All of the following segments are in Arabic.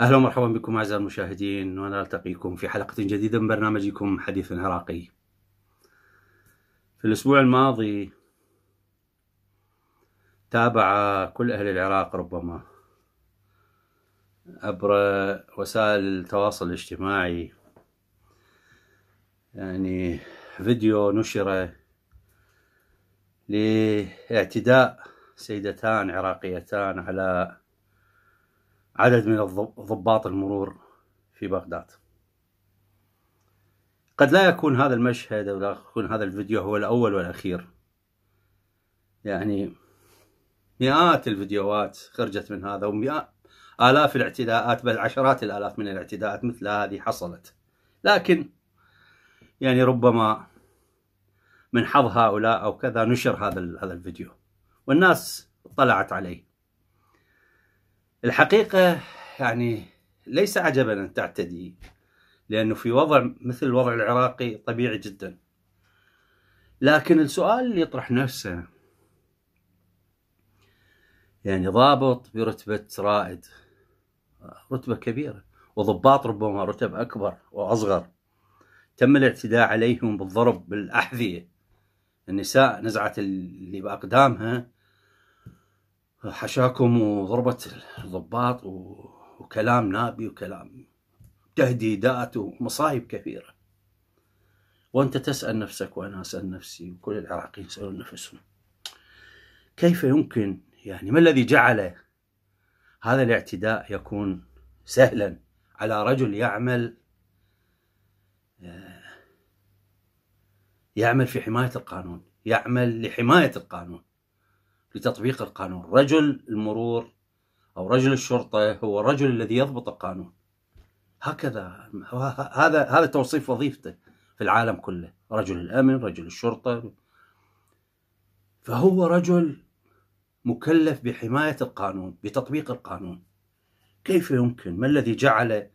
اهلا ومرحبا بكم اعزائي المشاهدين وانا التقيكم في حلقه جديده من برنامجكم حديث عراقي. في الاسبوع الماضي تابع كل اهل العراق ربما عبر وسائل التواصل الاجتماعي يعني فيديو نشر لاعتداء سيدتان عراقيتان على عدد من ضباط المرور في بغداد قد لا يكون هذا المشهد أو لا يكون هذا الفيديو هو الأول والأخير يعني مئات الفيديوهات خرجت من هذا ومئات آلاف الاعتداءات بل عشرات الآلاف من الاعتداءات مثل هذه حصلت لكن يعني ربما من حظ هؤلاء أو كذا نشر هذا هذا الفيديو والناس اطلعت عليه الحقيقة يعني ليس عجبا أن تعتدي لأنه في وضع مثل الوضع العراقي طبيعي جدا لكن السؤال اللي يطرح نفسه يعني ضابط برتبة رائد رتبة كبيرة وضباط ربما رتب أكبر وأصغر تم الاعتداء عليهم بالضرب بالأحذية النساء نزعت اللي بأقدامها حشاكم وضربت الضباط وكلام نابي وكلام تهديدات ومصايب كثيرة وأنت تسأل نفسك وأنا أسأل نفسي وكل العراقيين يسألون نفسهم كيف يمكن يعني ما الذي جعل هذا الاعتداء يكون سهلا على رجل يعمل آه، يعمل في حماية القانون يعمل لحماية القانون لتطبيق القانون رجل المرور أو رجل الشرطة هو الرجل الذي يضبط القانون هكذا هذا هذا توصيف وظيفته في العالم كله رجل الأمن رجل الشرطة فهو رجل مكلف بحماية القانون بتطبيق القانون كيف يمكن ما الذي جعله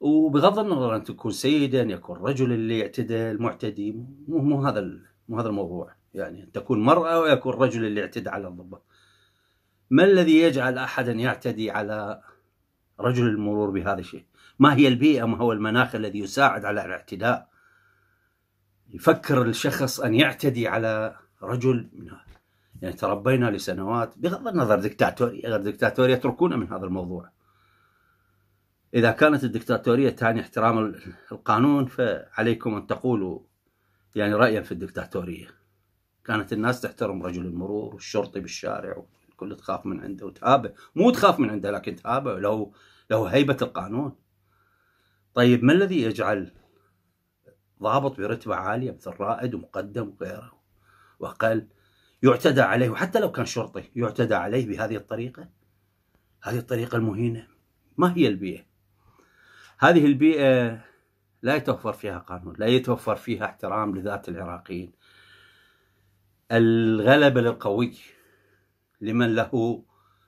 وبغض النظر ان تكون سيدا يكون رجل اللي اعتدى المعتدي مو مو هذا مو هذا الموضوع يعني تكون مرأة ويكون رجل اللي اعتدى على الضبة ما الذي يجعل أحدا يعتدي على رجل المرور بهذا الشيء ما هي البيئة ما هو المناخ الذي يساعد على الاعتداء يفكر الشخص أن يعتدي على رجل من هذا يعني تربينا لسنوات بغض النظر دكتاتورية غير دكتاتورية يتركونا من هذا الموضوع إذا كانت الدكتاتورية تعني احترام القانون فعليكم أن تقولوا يعني رأيا في الدكتاتورية كانت الناس تحترم رجل المرور والشرطي بالشارع والكل تخاف من عنده وتهابه مو تخاف من عنده لكن تهابه له له هيبة القانون طيب ما الذي يجعل ضابط برتبة عالية مثل رائد ومقدم وغيره وأقل يعتدى عليه وحتى لو كان شرطي يعتدى عليه بهذه الطريقة هذه الطريقة المهينة ما هي البيئة هذه البيئة لا يتوفر فيها قانون لا يتوفر فيها احترام لذات العراقيين الغلبة للقوي لمن له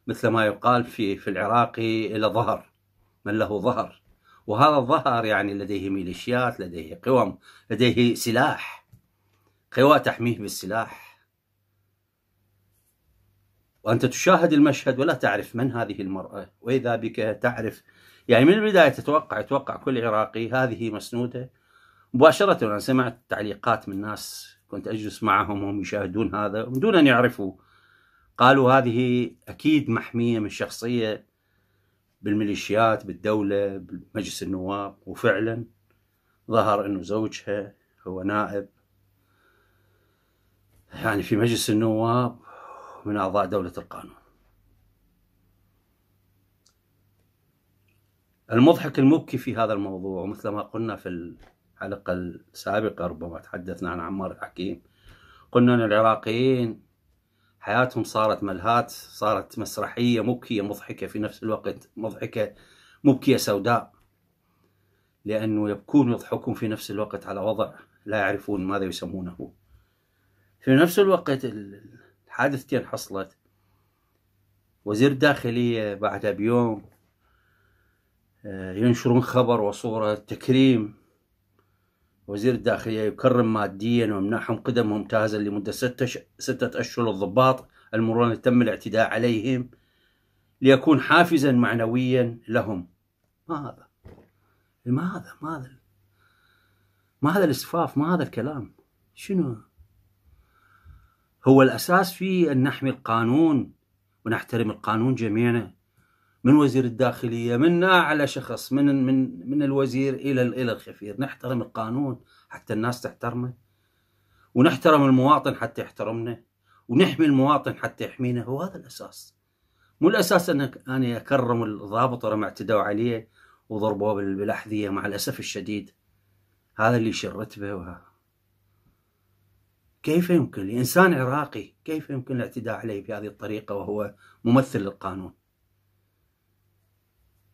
مثل ما يقال في في العراقي إلى ظهر من له ظهر وهذا الظهر يعني لديه ميليشيات لديه قوى لديه سلاح قوى تحميه بالسلاح وأنت تشاهد المشهد ولا تعرف من هذه المرأة وإذا بك تعرف يعني من البداية تتوقع يتوقع كل عراقي هذه مسنودة مباشرة أنا سمعت تعليقات من ناس كنت أجلس معهم وهم يشاهدون هذا من دون أن يعرفوا قالوا هذه أكيد محمية من شخصية بالميليشيات بالدولة بمجلس النواب وفعلا ظهر أنه زوجها هو نائب يعني في مجلس النواب من أعضاء دولة القانون المضحك المبكي في هذا الموضوع ومثل ما قلنا في الحلقة السابقة ربما تحدثنا عن عمار الحكيم قلنا أن العراقيين حياتهم صارت ملهات صارت مسرحية مبكية مضحكة في نفس الوقت مضحكة مبكية سوداء لأنه يبكون ويضحكون في نفس الوقت على وضع لا يعرفون ماذا يسمونه في نفس الوقت حادثتين حصلت وزير داخلية بعدها بيوم آه، ينشرون خبر وصورة تكريم وزير الداخلية يكرم ماديا ويمنحهم قدم ممتازة لمدة ستة, ش... ستة أشهر الضباط المرون تم الاعتداء عليهم ليكون حافزا معنويا لهم ما هذا ما هذا ما هذا ما هذا الاسفاف ما هذا الكلام شنو هو الأساس في أن نحمي القانون ونحترم القانون جميعنا من وزير الداخلية من أعلى شخص من من من الوزير إلى إلى الخفير نحترم القانون حتى الناس تحترمه ونحترم المواطن حتى يحترمنا ونحمي المواطن حتى يحمينا هو هذا الأساس مو الأساس أن أنا أكرم الضابط لما اعتدوا عليه وضربوه بالأحذية مع الأسف الشديد هذا اللي شرت به كيف يمكن لإنسان عراقي كيف يمكن الاعتداء عليه بهذه الطريقة وهو ممثل للقانون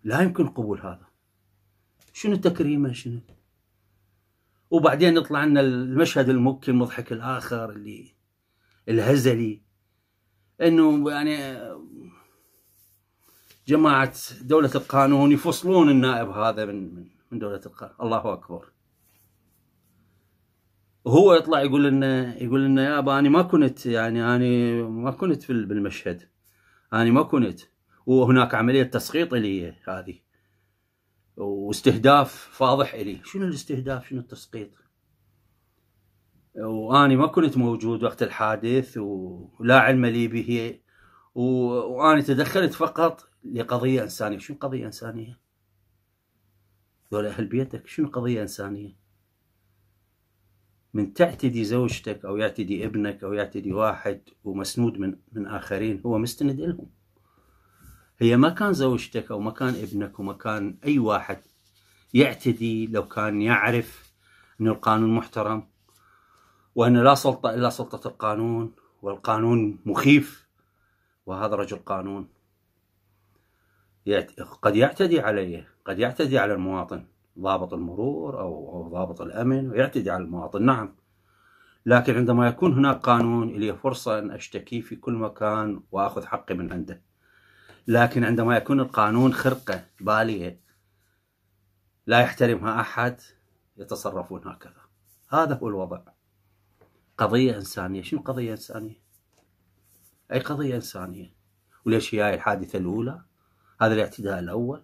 لا يمكن قبول هذا شنو تكريمه شنو وبعدين يطلع لنا المشهد المبكي المضحك الآخر اللي الهزلي انه يعني جماعة دولة القانون يفصلون النائب هذا من من دولة القانون الله أكبر هو يطلع يقول لنا يقول لنا يا ابا انا ما كنت يعني انا ما كنت في بالمشهد انا ما كنت وهناك عمليه تسقيط لي هذه واستهداف فاضح الي شنو الاستهداف شنو التسقيط واني ما كنت موجود وقت الحادث ولا علم لي به وأنا واني تدخلت فقط لقضيه انسانيه شنو قضيه انسانيه دول اهل بيتك شنو قضيه انسانيه من تعتدي زوجتك او يعتدي ابنك او يعتدي واحد ومسنود من من اخرين هو مستند لهم هي ما كان زوجتك او ما كان ابنك وما كان اي واحد يعتدي لو كان يعرف ان القانون محترم وان لا سلطه الا سلطه القانون والقانون مخيف وهذا رجل قانون قد يعتدي عليه قد يعتدي على المواطن ضابط المرور أو, أو ضابط الأمن ويعتدي على المواطن نعم لكن عندما يكون هناك قانون لي فرصة أن أشتكي في كل مكان وأخذ حقي من عنده لكن عندما يكون القانون خرقة بالية لا يحترمها أحد يتصرفون هكذا هذا هو الوضع قضية إنسانية شنو قضية إنسانية أي قضية إنسانية وليش هي الحادثة الأولى هذا الاعتداء الأول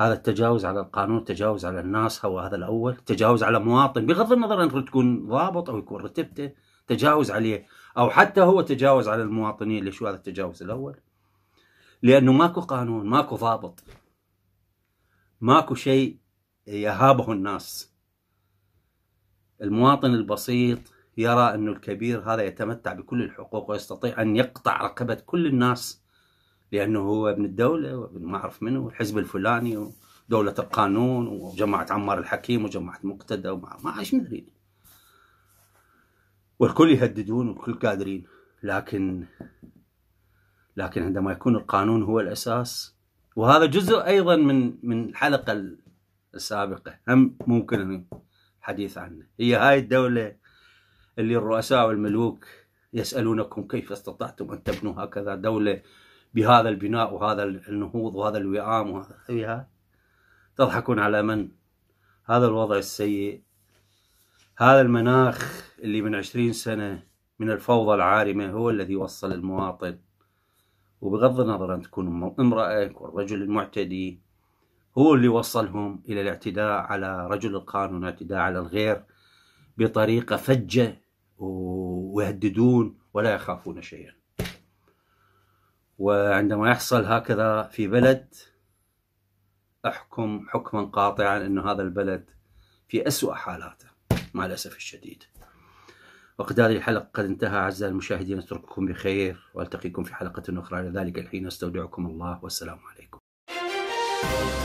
هذا التجاوز على القانون تجاوز على الناس هو هذا الأول تجاوز على مواطن بغض النظر أن تكون ضابط أو يكون رتبته تجاوز عليه أو حتى هو تجاوز على المواطنين ليش هذا التجاوز الأول لأنه ماكو قانون ماكو ضابط ماكو شيء يهابه الناس المواطن البسيط يرى أن الكبير هذا يتمتع بكل الحقوق ويستطيع أن يقطع رقبة كل الناس لانه هو ابن الدوله وابن ما اعرف منه والحزب الفلاني ودوله القانون وجماعه عمار الحكيم وجماعه مقتدى وما ما ايش مدري والكل يهددون والكل قادرين لكن لكن عندما يكون القانون هو الاساس وهذا جزء ايضا من من الحلقه السابقه هم ممكن الحديث عنه هي هاي الدوله اللي الرؤساء والملوك يسالونكم كيف استطعتم ان تبنوا هكذا دوله بهذا البناء وهذا النهوض وهذا الوئام وهذا تضحكون على من هذا الوضع السيء هذا المناخ اللي من عشرين سنة من الفوضى العارمة هو الذي وصل المواطن وبغض النظر أن تكون امرأة يكون رجل المعتدي هو اللي وصلهم إلى الاعتداء على رجل القانون الاعتداء على الغير بطريقة فجة ويهددون ولا يخافون شيئا وعندما يحصل هكذا في بلد أحكم حكما قاطعا أن هذا البلد في أسوأ حالاته مع الأسف الشديد وقد هذه الحلقة قد انتهى أعزائي المشاهدين أترككم بخير وألتقيكم في حلقة أخرى لذلك الحين أستودعكم الله والسلام عليكم